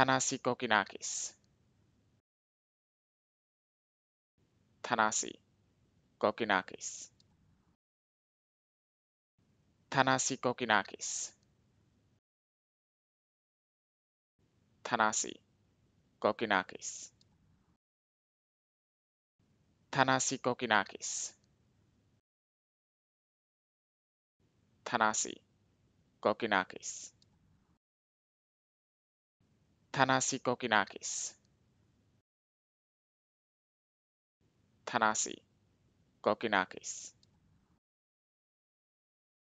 Tanasi Kokinakis. Tanasi Kokinakis. Tanasi Kokinakis. Tanasi Kokinakis. Tanasi Kokinakis. Tanasi Kokinakis. t a n a s i Kokinakis. t a n a s i Kokinakis.